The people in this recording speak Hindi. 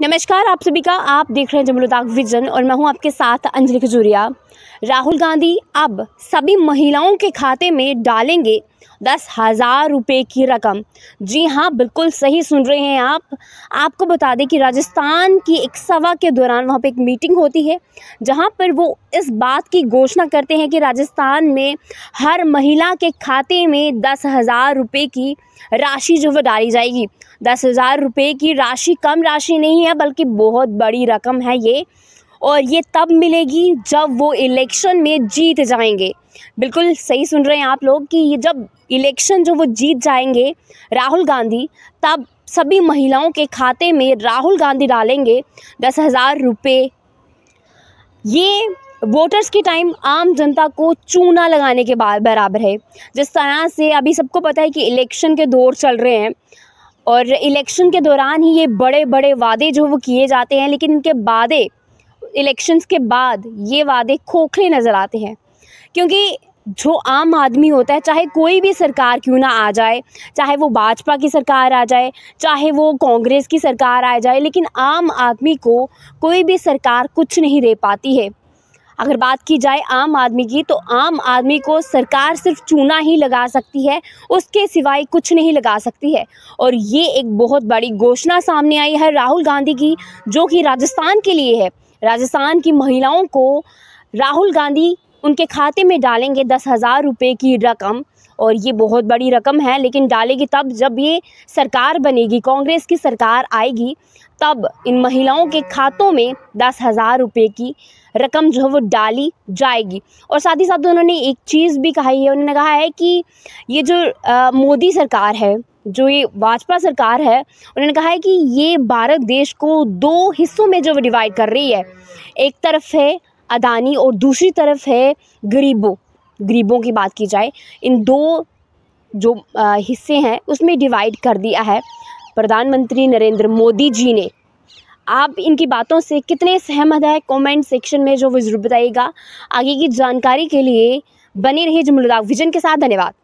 नमस्कार आप सभी का आप देख रहे हैं जमलोदाग विजन और मैं हूं आपके साथ अंजलि खजूरिया राहुल गांधी अब सभी महिलाओं के खाते में डालेंगे दस हज़ार रुपये की रकम जी हाँ बिल्कुल सही सुन रहे हैं आप आपको बता दें कि राजस्थान की एक सभा के दौरान वहाँ पे एक मीटिंग होती है जहाँ पर वो इस बात की घोषणा करते हैं कि राजस्थान में हर महिला के खाते में दस हज़ार रुपये की राशि जो वो डाली जाएगी दस हज़ार रुपये की राशि कम राशि नहीं है बल्कि बहुत बड़ी रकम है ये और ये तब मिलेगी जब वो इलेक्शन में जीत जाएंगे बिल्कुल सही सुन रहे हैं आप लोग कि ये जब इलेक्शन जो वो जीत जाएंगे राहुल गांधी तब सभी महिलाओं के खाते में राहुल गांधी डालेंगे दस हज़ार रुपये ये वोटर्स के टाइम आम जनता को चूना लगाने के बराबर है जिस तरह से अभी सबको पता है कि इलेक्शन के दौर चल रहे हैं और इलेक्शन के दौरान ही ये बड़े बड़े वादे जो वो किए जाते हैं लेकिन इनके वादे इलेक्शंस के बाद ये वादे खोखले नज़र आते हैं क्योंकि जो आम आदमी होता है चाहे कोई भी सरकार क्यों ना आ जाए चाहे वो भाजपा की सरकार आ जाए चाहे वो कांग्रेस की सरकार आ जाए लेकिन आम आदमी को कोई भी सरकार कुछ नहीं दे पाती है अगर बात की जाए आम आदमी की तो आम आदमी को सरकार सिर्फ चूना ही लगा सकती है उसके सिवाय कुछ नहीं लगा सकती है और ये एक बहुत बड़ी घोषणा सामने आई है राहुल गांधी की जो कि राजस्थान के लिए है राजस्थान की महिलाओं को राहुल गांधी उनके खाते में डालेंगे दस हज़ार रुपये की रकम और ये बहुत बड़ी रकम है लेकिन डालेगी तब जब ये सरकार बनेगी कांग्रेस की सरकार आएगी तब इन महिलाओं के खातों में दस हज़ार रुपये की रकम जो है वो डाली जाएगी और साथ ही साथ उन्होंने एक चीज़ भी कही है उन्होंने कहा है कि ये जो मोदी सरकार है जो ये भाजपा सरकार है उन्होंने कहा है कि ये भारत देश को दो हिस्सों में जो डिवाइड कर रही है एक तरफ है अदानी और दूसरी तरफ है गरीबों गरीबों की बात की जाए इन दो जो हिस्से हैं उसमें डिवाइड कर दिया है प्रधानमंत्री नरेंद्र मोदी जी ने आप इनकी बातों से कितने सहमत है कमेंट सेक्शन में जो वो ज़रूर बताइएगा आगे की जानकारी के लिए बने रहिए जमुलदाग विजन के साथ धन्यवाद